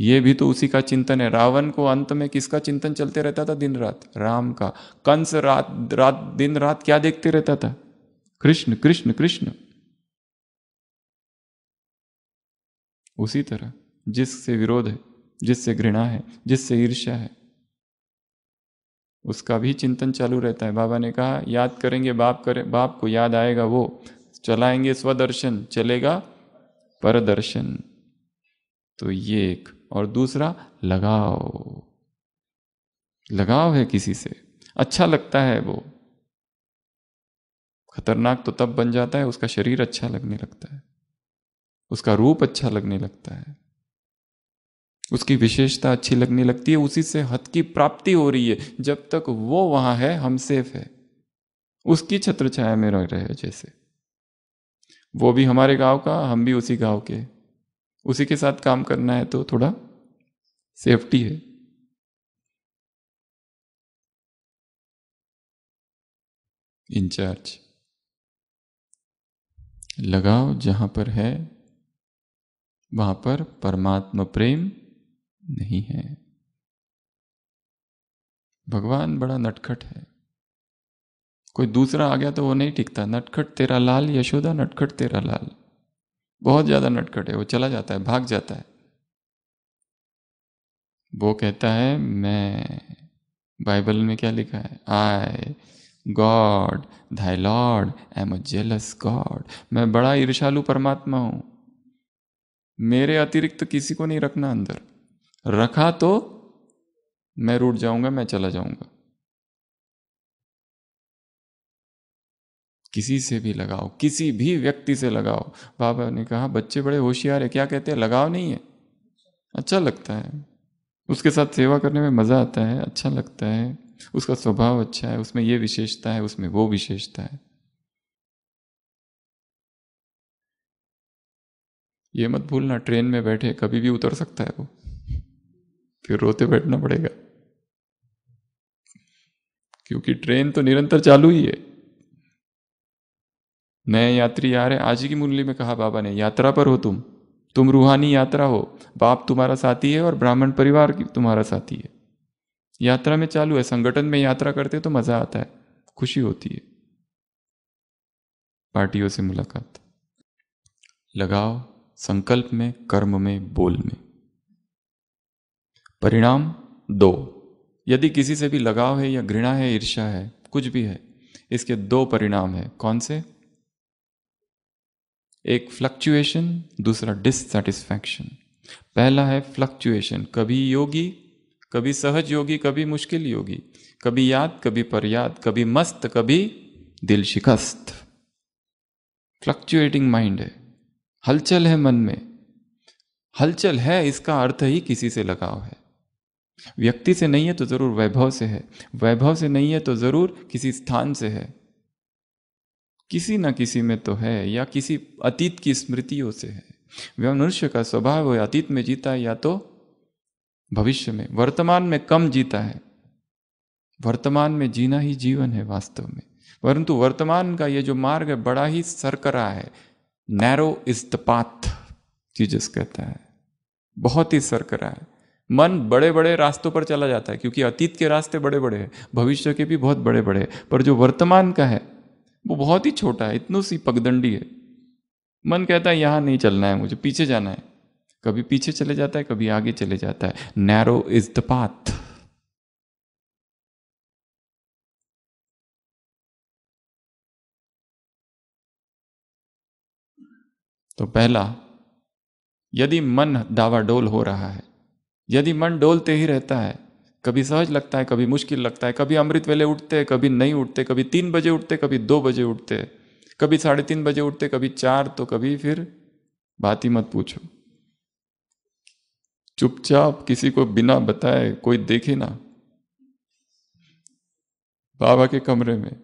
ये भी तो उसी का चिंतन है रावण को अंत में किसका चिंतन चलते रहता था दिन रात राम का कंस रात रात दिन रात क्या देखते रहता था कृष्ण कृष्ण कृष्ण उसी तरह जिससे विरोध है जिससे घृणा है जिससे ईर्ष्या है उसका भी चिंतन चालू रहता है बाबा ने कहा याद करेंगे बाप करें बाप को याद आएगा वो चलाएंगे स्वदर्शन चलेगा परदर्शन तो ये एक और दूसरा लगाव लगाव है किसी से अच्छा लगता है वो खतरनाक तो तब बन जाता है उसका शरीर अच्छा लगने लगता है उसका रूप अच्छा लगने लगता है उसकी विशेषता अच्छी लगने लगती है उसी से हथ की प्राप्ति हो रही है जब तक वो वहां है हम सेफ है उसकी छत्र छाया में रह रहे जैसे वो भी हमारे गांव का हम भी उसी गांव के उसी के साथ काम करना है तो थोड़ा सेफ्टी है इंचार्ज लगाव जहां पर है वहां पर परमात्मा प्रेम नहीं है भगवान बड़ा नटखट है कोई दूसरा आ गया तो वो नहीं टिकता नटखट तेरा लाल यशोदा नटखट तेरा लाल बहुत ज्यादा नटखट है वो चला जाता है भाग जाता है वो कहता है मैं बाइबल में क्या लिखा है I God thy lord I am a jealous God मैं बड़ा ईर्षालु परमात्मा हूं मेरे अतिरिक्त किसी को नहीं रखना अंदर रखा तो मैं रुट जाऊंगा मैं चला जाऊंगा किसी से भी लगाओ किसी भी व्यक्ति से लगाओ बाबा ने कहा बच्चे बड़े होशियार है क्या कहते हैं लगाव नहीं है अच्छा लगता है उसके साथ सेवा करने में मज़ा आता है अच्छा लगता है उसका स्वभाव अच्छा है उसमें ये विशेषता है उसमें वो विशेषता है ये मत भूलना ट्रेन में बैठे कभी भी उतर सकता है वो फिर रोते बैठना पड़ेगा क्योंकि ट्रेन तो निरंतर चालू ही है नए यात्री आ रहे आज की मुरली में कहा बाबा ने यात्रा पर हो तुम तुम रूहानी यात्रा हो बाप तुम्हारा साथी है और ब्राह्मण परिवार तुम्हारा साथी है यात्रा में चालू है संगठन में यात्रा करते तो मजा आता है खुशी होती है पार्टियों से मुलाकात लगाओ संकल्प में कर्म में बोल में परिणाम दो यदि किसी से भी लगाव है या घृणा है ईर्ष्या है कुछ भी है इसके दो परिणाम है कौन से एक फ्लक्चुएशन दूसरा डिससेटिस्फैक्शन पहला है फ्लक्चुएशन कभी योगी कभी सहज योगी कभी मुश्किल योगी कभी याद कभी परयाद कभी मस्त कभी दिल शिकस्त फ्लक्चुएटिंग माइंड है हलचल है मन में हलचल है इसका अर्थ ही किसी से लगाव है व्यक्ति से नहीं है तो ज़रूर वैभव से है वैभव से नहीं है तो ज़रूर किसी स्थान से है किसी ना किसी में तो है या किसी अतीत की स्मृतियों से है वह मनुष्य का स्वभाव है अतीत में जीता है या तो भविष्य में वर्तमान में कम जीता है वर्तमान में जीना ही जीवन है वास्तव में परंतु वर्तमान का यह जो मार्ग है बड़ा ही सरकरा है narrow is the path Jesus कहता है बहुत ही सरकरा है मन बड़े बड़े रास्तों पर चला जाता है क्योंकि अतीत के रास्ते बड़े बड़े हैं भविष्य के भी बहुत बड़े बड़े हैं पर जो वर्तमान का है वो बहुत ही छोटा है इतनों सी पगदंडी है मन कहता है यहाँ नहीं चलना है मुझे पीछे जाना है कभी पीछे चले जाता है कभी आगे चले जाता है नैरो इज द पाथ तो पहला यदि मन दावाडोल हो रहा है यदि मन डोलते ही रहता है कभी सहज लगता है कभी मुश्किल लगता है कभी अमृत वेले उठते कभी नहीं उठते कभी तीन बजे उठते कभी दो बजे उठते कभी साढ़े तीन बजे उठते कभी चार तो कभी फिर बात ही मत पूछो चुपचाप किसी को बिना बताए कोई देखे ना बाबा के कमरे में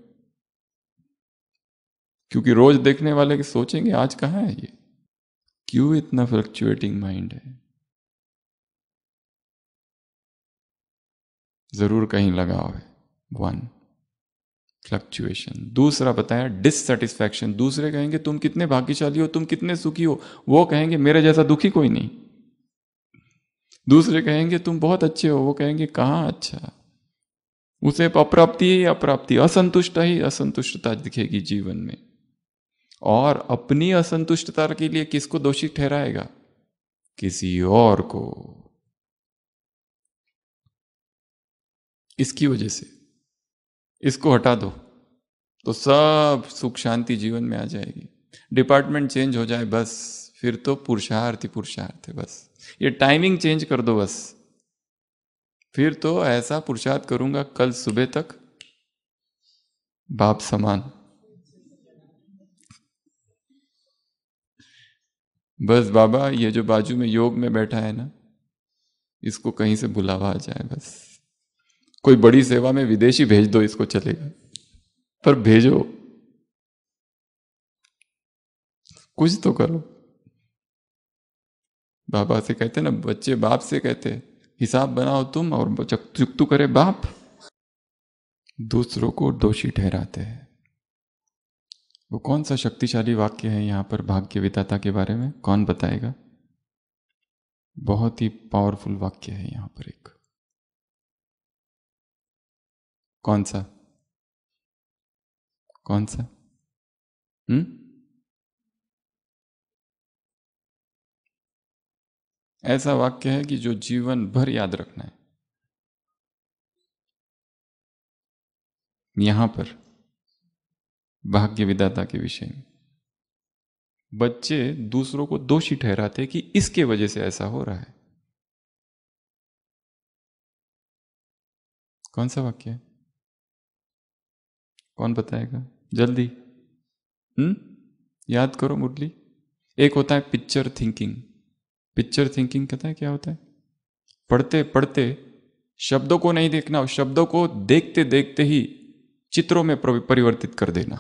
क्योंकि रोज देखने वाले के सोचेंगे आज कहाँ है ये क्यों इतना फ्लक्चुएटिंग माइंड है जरूर कहीं लगाव है वन फ्लक्चुएशन दूसरा बताया डिससेटिस्फैक्शन दूसरे कहेंगे तुम कितने भाग्यशाली हो तुम कितने सुखी हो वो कहेंगे मेरे जैसा दुखी कोई नहीं दूसरे कहेंगे तुम बहुत अच्छे हो वो कहेंगे कहाँ अच्छा उसे अप्राप्ति ही अप्राप्ति असंतुष्ट ही असंतुष्टता दिखेगी जीवन में और अपनी असंतुष्टता के लिए किसको दोषी ठहराएगा किसी और को इसकी वजह से इसको हटा दो तो सब सुख शांति जीवन में आ जाएगी डिपार्टमेंट चेंज हो जाए बस फिर तो पुरुषार्थ पुरुषार्थ है बस ये टाइमिंग चेंज कर दो बस फिर तो ऐसा पुरुषार्थ करूंगा कल सुबह तक बाप समान बस बाबा ये जो बाजू में योग में बैठा है ना इसको कहीं से बुलावा आ जाए बस कोई बड़ी सेवा में विदेशी भेज दो इसको चलेगा पर भेजो कुछ तो करो बाबा से कहते ना बच्चे बाप से कहते हिसाब बनाओ तुम और तू करे बाप दूसरों को दोषी ठहराते हैं वो कौन सा शक्तिशाली वाक्य है यहां पर भाग्य विदाता के बारे में कौन बताएगा बहुत ही पावरफुल वाक्य है यहां पर एक कौन सा कौन सा हम्म ऐसा वाक्य है कि जो जीवन भर याद रखना है यहां पर भाग्य विदाता के विषय में बच्चे दूसरों को दोषी ठहराते कि इसके वजह से ऐसा हो रहा है कौन सा वाक्य है कौन बताएगा जल्दी हम्म याद करो मुरली एक होता है पिक्चर थिंकिंग पिक्चर थिंकिंग कहता है क्या होता है पढ़ते पढ़ते शब्दों को नहीं देखना शब्दों को देखते देखते ही चित्रों में परिवर्तित कर देना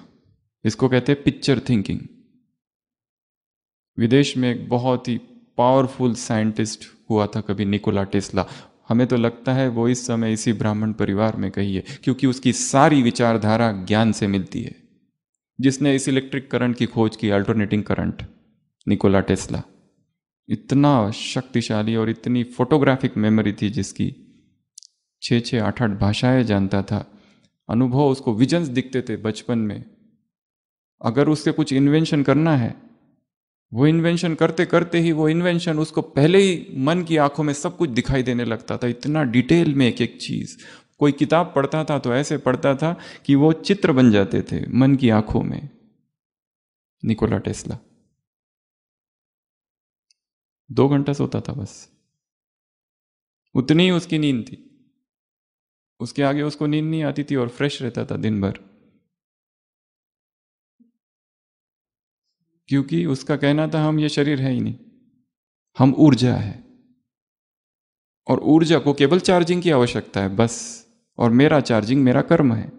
इसको कहते हैं पिक्चर थिंकिंग विदेश में एक बहुत ही पावरफुल साइंटिस्ट हुआ था कभी निकोला टेस्ला हमें तो लगता है वो इस समय इसी ब्राह्मण परिवार में कही है क्योंकि उसकी सारी विचारधारा ज्ञान से मिलती है जिसने इस इलेक्ट्रिक करंट की खोज की अल्टरनेटिंग करंट निकोला टेस्ला इतना शक्तिशाली और इतनी फोटोग्राफिक मेमोरी थी जिसकी छः छः आठ आठ भाषाएं जानता था अनुभव उसको विजन्स दिखते थे बचपन में अगर उससे कुछ इन्वेंशन करना है वो इन्वेंशन करते करते ही वो इन्वेंशन उसको पहले ही मन की आंखों में सब कुछ दिखाई देने लगता था इतना डिटेल में एक एक चीज़ कोई किताब पढ़ता था तो ऐसे पढ़ता था कि वो चित्र बन जाते थे मन की आंखों में निकोला टेस्ला दो घंटा सोता था बस उतनी ही उसकी नींद थी उसके आगे उसको नींद नहीं आती थी और फ्रेश रहता था दिन भर क्योंकि उसका कहना था हम ये शरीर है ही नहीं हम ऊर्जा है और ऊर्जा को केवल चार्जिंग की आवश्यकता है बस और मेरा चार्जिंग मेरा कर्म है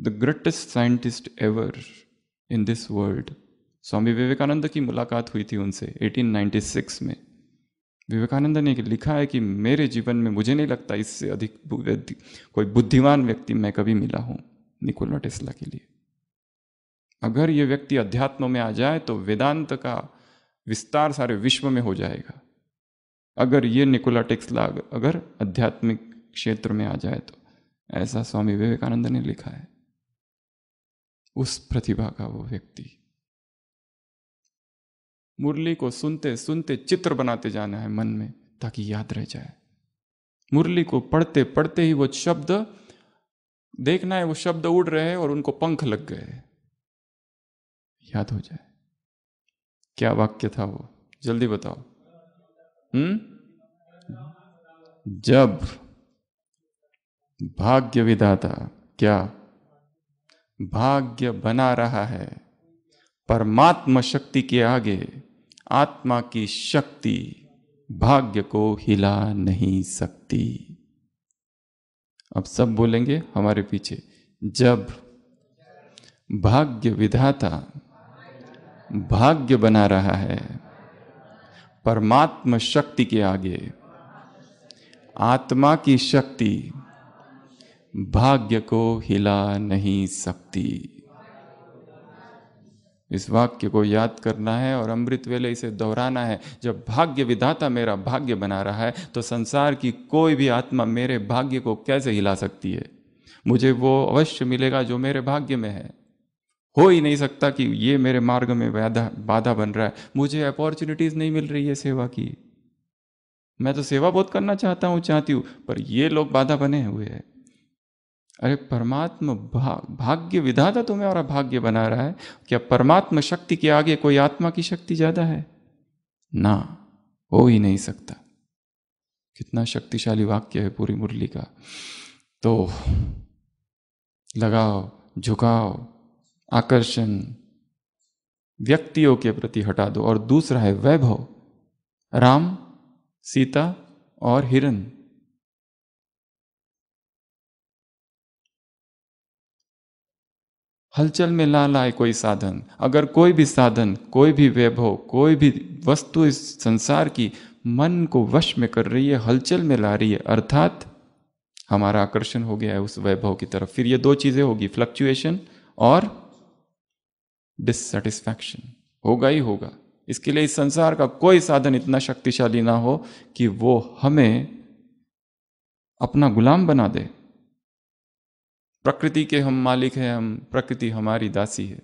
the greatest scientist ever in this world Swami Vivekananda की मुलाकात हुई थी उनसे 1896 में विवेकानंद ने लिखा है कि मेरे जीवन में मुझे नहीं लगता इससे अधिक कोई बुद्धिमान व्यक्ति मैं कभी मिला हूँ निकोला टेस्ला के लिए अगर ये व्यक्ति अध्यात्म में आ जाए तो वेदांत का विस्तार सारे विश्व में हो जाएगा अगर ये निकोला टेक्सला अगर आध्यात्मिक क्षेत्र में आ जाए तो ऐसा स्वामी विवेकानंद ने लिखा है उस प्रतिभा का वो व्यक्ति मुरली को सुनते सुनते चित्र बनाते जाना है मन में ताकि याद रह जाए मुरली को पढ़ते पढ़ते ही वो शब्द देखना है वो शब्द उड़ रहे हैं और उनको पंख लग गए हैं याद हो जाए क्या वाक्य था वो जल्दी बताओ हम्म जब भाग्य विधाता क्या भाग्य बना रहा है परमात्मा शक्ति के आगे आत्मा की शक्ति भाग्य को हिला नहीं सकती अब सब बोलेंगे हमारे पीछे जब भाग्य विधाता भाग्य बना रहा है परमात्मा शक्ति के आगे आत्मा की शक्ति भाग्य को हिला नहीं सकती इस वाक्य को याद करना है और अमृत वेले इसे दोहराना है जब भाग्य विधाता मेरा भाग्य बना रहा है तो संसार की कोई भी आत्मा मेरे भाग्य को कैसे हिला सकती है मुझे वो अवश्य मिलेगा जो मेरे भाग्य में है हो ही नहीं सकता कि ये मेरे मार्ग में बाधा बाधा बन रहा है मुझे अपॉर्चुनिटीज़ नहीं मिल रही है सेवा की मैं तो सेवा बहुत करना चाहता हूं चाहती हूं पर ये लोग बाधा बने हुए हैं अरे परमात्मा भा, भाग्य विधाता तुम्हें और भाग्य बना रहा है क्या परमात्मा शक्ति के आगे कोई आत्मा की शक्ति ज़्यादा है ना हो ही नहीं सकता कितना शक्तिशाली वाक्य है पूरी मुरली का तो लगाओ झुकाओ आकर्षण व्यक्तियों के प्रति हटा दो और दूसरा है वैभव राम सीता और हिरण हलचल में ला लाए कोई साधन अगर कोई भी साधन कोई भी वैभव कोई भी वस्तु इस संसार की मन को वश में कर रही है हलचल में ला रही है अर्थात हमारा आकर्षण हो गया है उस वैभव की तरफ फिर ये दो चीज़ें होगी फ्लक्चुएशन और डिससेटिस्फैक्शन होगा ही होगा इसके लिए इस संसार का कोई साधन इतना शक्तिशाली ना हो कि वो हमें अपना गुलाम बना दे प्रकृति के हम मालिक हैं हम प्रकृति हमारी दासी है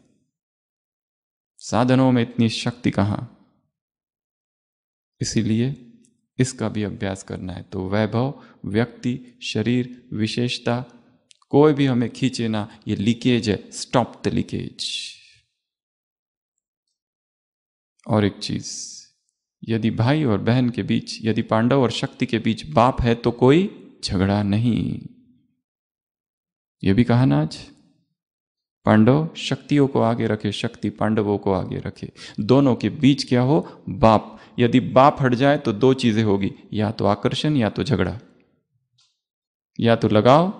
साधनों में इतनी शक्ति कहाँ इसीलिए इसका भी अभ्यास करना है तो वैभव व्यक्ति शरीर विशेषता कोई भी हमें खींचे ना ये लीकेज है स्टॉप द लीकेज और एक चीज यदि भाई और बहन के बीच यदि पांडव और शक्ति के बीच बाप है तो कोई झगड़ा नहीं यह भी कहा ना आज पांडव शक्तियों को आगे रखे शक्ति पांडवों को आगे रखे दोनों के बीच क्या हो बाप यदि बाप हट जाए तो दो चीजें होगी या तो आकर्षण या तो झगड़ा या तो लगाव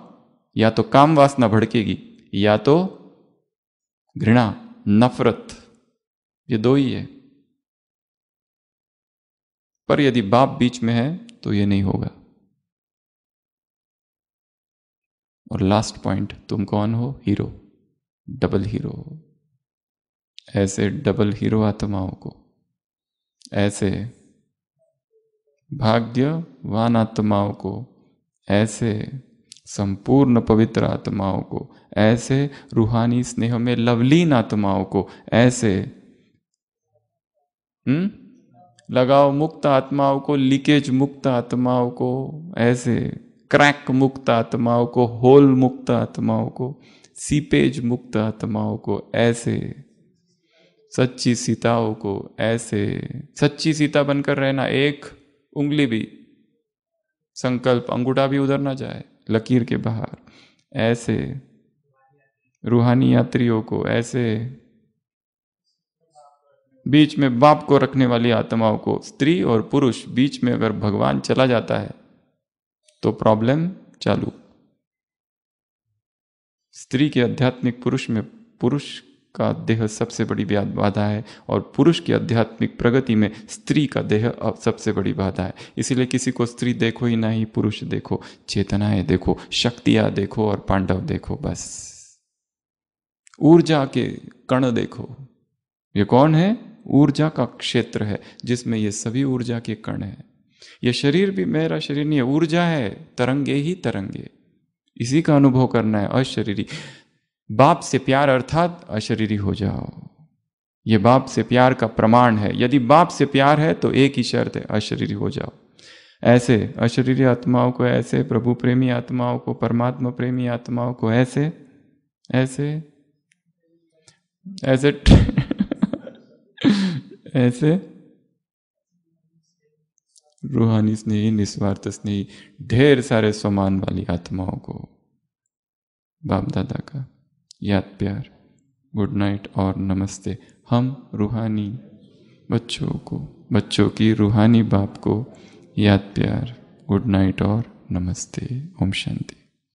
या तो काम वासना भड़केगी या तो घृणा नफरत ये दो ही है पर यदि बाप बीच में है तो ये नहीं होगा और लास्ट पॉइंट तुम कौन हो हीरो डबल हीरो ऐसे डबल हीरो आत्माओं को ऐसे भाग्यवान आत्माओं को ऐसे संपूर्ण पवित्र आत्माओं को ऐसे रूहानी स्नेह में लवलीन आत्माओं को ऐसे हुँ? हम्म? लगाओ मुक्त आत्माओं को लीकेज मुक्त आत्माओं को ऐसे क्रैक मुक्त आत्माओं को होल मुक्त आत्माओं को सीपेज मुक्त आत्माओं को ऐसे सच्ची सीताओं को ऐसे सच्ची सीता बनकर रहना एक उंगली भी संकल्प अंगूठा भी उधर ना जाए लकीर के बाहर ऐसे रूहानी यात्रियों को ऐसे बीच में बाप को रखने वाली आत्माओं को स्त्री और पुरुष बीच में अगर भगवान चला जाता है तो प्रॉब्लम चालू स्त्री के आध्यात्मिक पुरुष में पुरुष का देह सबसे बड़ी बाधा है और पुरुष की आध्यात्मिक प्रगति में स्त्री का देह अब सबसे बड़ी बाधा है इसीलिए किसी को स्त्री देखो ही ना ही पुरुष देखो चेतनाएं देखो शक्तियां देखो और पांडव देखो बस ऊर्जा के कण देखो ये कौन है ऊर्जा का क्षेत्र है जिसमें ये सभी ऊर्जा के कण हैं यह शरीर भी मेरा शरीर नहीं है ऊर्जा है तरंगे ही तरंगे इसी का अनुभव करना है अशरीरी बाप से प्यार अर्थात अशरीरी हो जाओ ये बाप से प्यार का प्रमाण है यदि बाप से प्यार है तो एक ही शर्त है अशरीरी हो जाओ ऐसे अशरीरी आत्माओं को ऐसे प्रभु प्रेमी आत्माओं को परमात्मा प्रेमी आत्माओं को ऐसे ऐसे ऐसे ऐसे रूहानी स्नेही निस्वार्थ स्नेही ढेर सारे समान वाली आत्माओं को बाप दादा का याद प्यार गुड नाइट और नमस्ते हम रूहानी बच्चों को बच्चों की रूहानी बाप को याद प्यार गुड नाइट और नमस्ते ओम शांति